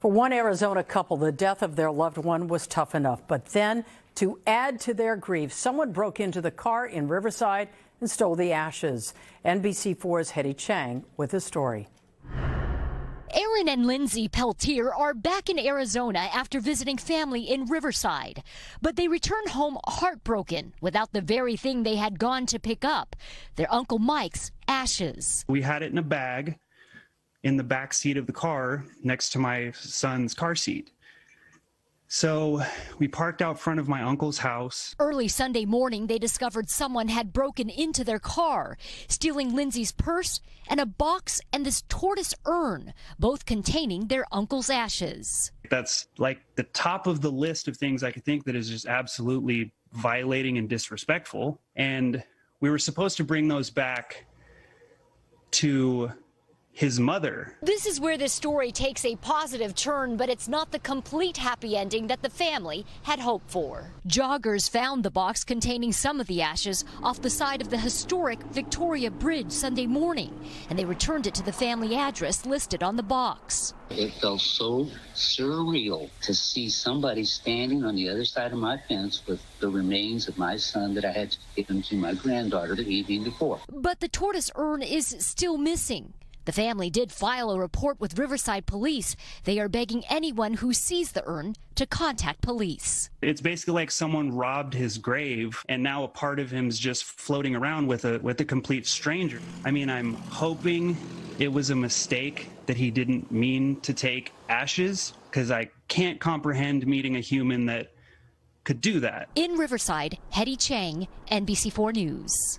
For one Arizona couple, the death of their loved one was tough enough. But then, to add to their grief, someone broke into the car in Riverside and stole the ashes. NBC4's Hetty Chang with the story. Aaron and Lindsay Peltier are back in Arizona after visiting family in Riverside, but they return home heartbroken without the very thing they had gone to pick up their Uncle Mike's ashes. We had it in a bag in the back seat of the car next to my son's car seat. So we parked out front of my uncle's house. Early Sunday morning, they discovered someone had broken into their car, stealing Lindsay's purse and a box and this tortoise urn, both containing their uncle's ashes. That's like the top of the list of things I could think that is just absolutely violating and disrespectful. And we were supposed to bring those back to his mother. This is where this story takes a positive turn, but it's not the complete happy ending that the family had hoped for. Joggers found the box containing some of the ashes off the side of the historic Victoria Bridge Sunday morning, and they returned it to the family address listed on the box. It felt so surreal to see somebody standing on the other side of my fence with the remains of my son that I had given to my granddaughter the evening before. But the tortoise urn is still missing. The family did file a report with Riverside Police. They are begging anyone who sees the urn to contact police. It's basically like someone robbed his grave and now a part of him is just floating around with a with a complete stranger. I mean, I'm hoping it was a mistake that he didn't mean to take ashes because I can't comprehend meeting a human that could do that. In Riverside, Hetty Chang, NBC4 News.